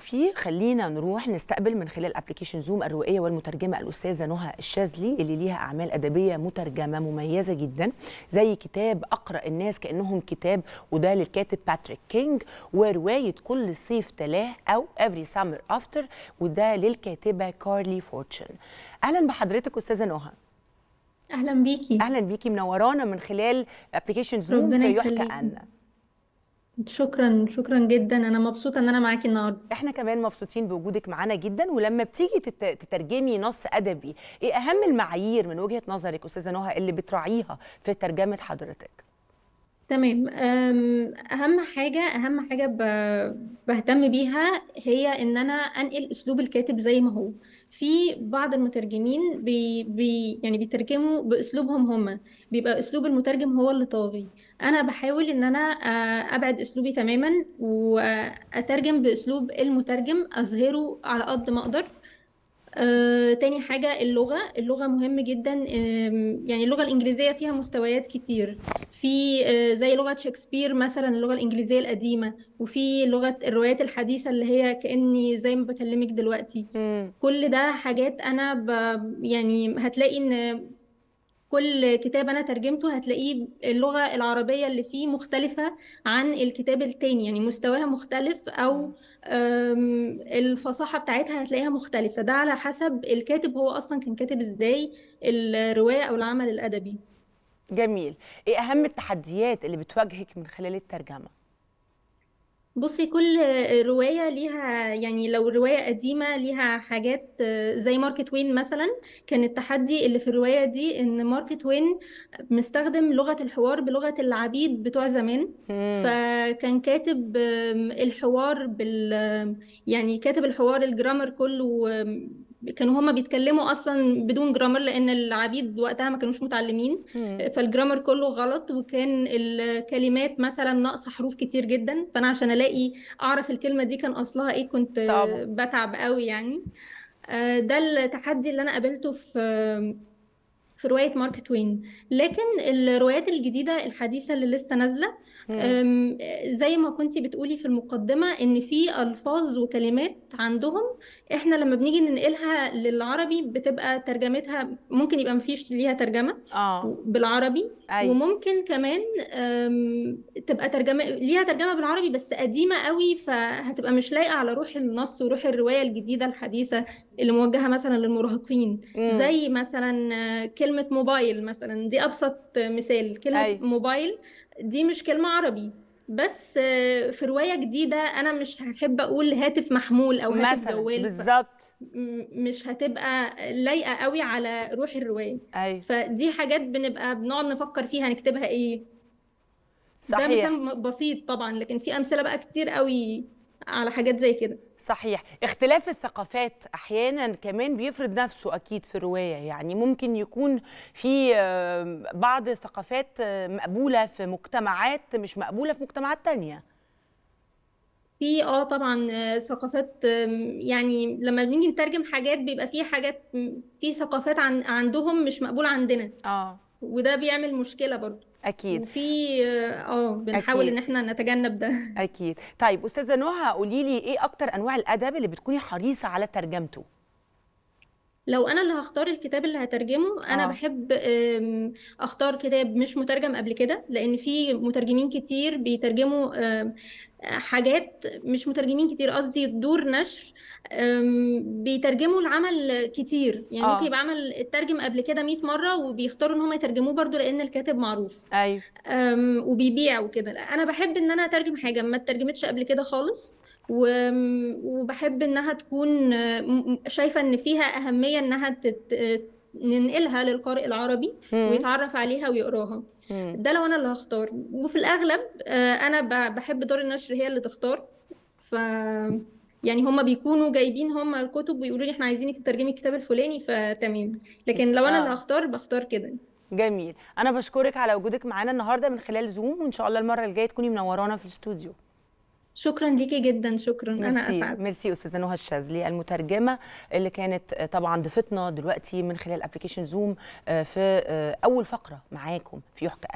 في خلينا نروح نستقبل من خلال ابلكيشن زوم الروائيه والمترجمه الاستاذه نهى الشاذلي اللي ليها اعمال ادبيه مترجمه مميزه جدا زي كتاب اقرا الناس كانهم كتاب وده للكاتب باتريك كينج وروايه كل صيف تلاه او افري سامر افتر وده للكاتبه كارلي فورتشن اهلا بحضرتك استاذه نهى اهلا بيكي اهلا بيكي منورانا من خلال ابلكيشن زوم في يحكى عنا شكرا شكرا جدا انا مبسوطه ان انا معاكي النهارده احنا كمان مبسوطين بوجودك معانا جدا ولما بتيجي تترجمي نص ادبي ايه اهم المعايير من وجهه نظرك استاذه نهى اللي بتراعيها في ترجمه حضرتك تمام اهم حاجه اهم حاجه ب- بهتم بيها هي ان انا انقل اسلوب الكاتب زي ما هو في بعض المترجمين بي بي يعني بيترجموا باسلوبهم هما بيبقى اسلوب المترجم هو اللي طاغي انا بحاول ان انا آه، ابعد اسلوبي تماما واترجم باسلوب المترجم اظهره على قد ما اقدر آه، تاني حاجة اللغة اللغة مهم جدا يعني اللغة الإنجليزية فيها مستويات كتير في آه، زي لغة شكسبير مثلا اللغة الإنجليزية القديمة وفي لغة الروايات الحديثة اللي هي كأني زي ما بكلمك دلوقتي كل ده حاجات أنا ب... يعني هتلاقي إن كل كتاب انا ترجمته هتلاقيه اللغه العربيه اللي فيه مختلفه عن الكتاب التاني يعني مستواها مختلف او الفصاحة بتاعتها هتلاقيها مختلفة ده على حسب الكاتب هو أصلا كان كاتب إزاي الرواية أو العمل الأدبي جميل إيه أهم التحديات اللي بتواجهك من خلال الترجمة؟ بصي كل رواية ليها يعني لو رواية قديمة ليها حاجات آه، زي مارك توين مثلا كان التحدي اللي في الرواية دي ان مارك توين مستخدم لغة الحوار بلغة العبيد بتوع زمان فكان كاتب الحوار بال يعني كاتب الحوار الجرامر كله كانوا هما بيتكلموا اصلا بدون جرامر لان العبيد وقتها ما كانوش متعلمين آه، فالجرامر كله غلط وكان الكلمات مثلا ناقصه حروف كتير جدا فانا عشان الاقي اعرف الكلمه دي كان اصلها ايه كنت آه، طبعا. بتعب قوي يعني آه، ده التحدي اللي انا قابلته في في روايه مارك توين لكن الروايات الجديده الحديثه اللي لسه نازله زي ما كنتي بتقولي في المقدمه ان في الفاظ وكلمات عندهم احنا لما بنيجي ننقلها للعربي بتبقى ترجمتها ممكن يبقى مفيش ليها ترجمه آه. بالعربي أي. أيوة. وممكن كمان تبقى ترجمه ليها ترجمه بالعربي بس قديمه قوي فهتبقى مش لايقه على روح النص وروح الروايه الجديده الحديثه اللي موجهه مثلا للمراهقين زي مثلا آه، كلمه كلمة موبايل مثلا دي أبسط مثال كلمة أي. أيوة. موبايل دي مش كلمة عربي بس في رواية جديدة أنا مش هحب أقول هاتف محمول أو هاتف مثلا جوال بالظبط مش هتبقى لايقة قوي على روح الرواية أي. أيوة. فدي حاجات بنبقى بنقعد نفكر فيها نكتبها إيه صحيح. ده مثال بسيط طبعا لكن في أمثلة بقى كتير قوي على حاجات زي كده صحيح اختلاف الثقافات احيانا كمان بيفرض نفسه اكيد في الروايه يعني ممكن يكون في آه، بعض الثقافات آه، مقبوله في مجتمعات مش مقبوله في مجتمعات تانية في اه طبعا آه، ثقافات يعني لما بنيجي نترجم حاجات بيبقى في حاجات في ثقافات عن عندهم مش مقبوله عندنا اه وده بيعمل مشكله برضه اكيد وفي آه،, اه بنحاول أكيد. ان احنا نتجنب ده اكيد طيب استاذه نهى قولي لي ايه اكتر انواع الادب اللي بتكوني حريصه على ترجمته لو انا اللي هختار الكتاب اللي هترجمه انا آه. بحب اختار كتاب مش مترجم قبل كده لان في مترجمين كتير بيترجموا حاجات مش مترجمين كتير قصدي دور نشر بيترجموا العمل كتير يعني ممكن آه. يبقى عمل اترجم قبل كده 100 مره وبيختاروا ان هم يترجموه برضو لان الكاتب معروف ايوه وبيبيع وكده انا بحب ان انا اترجم حاجه ما اترجمتش قبل كده خالص وبحب انها تكون شايفه ان فيها اهميه انها ننقلها للقارئ العربي ويتعرف عليها ويقراها ده لو انا اللي هختار وفي الاغلب آه، انا بحب دار النشر هي اللي تختار ف يعني هما بيكونوا جايبين هما الكتب ويقولوا لي احنا عايزينك تترجمي الكتاب الفلاني فتمام لكن لو انا اللي آه. هختار بختار كده جميل انا بشكرك على وجودك معانا النهارده من خلال زوم وان شاء الله المره الجايه تكوني منورانا في الاستوديو شكرا ليكي جدا شكرا مرسي. انا اسعد ميرسي استاذه نهى الشاذلي المترجمه اللي كانت آه، طبعا ضيفتنا دلوقتي من خلال ابلكيشن آه، زوم في آه، اول فقره معاكم في يحكى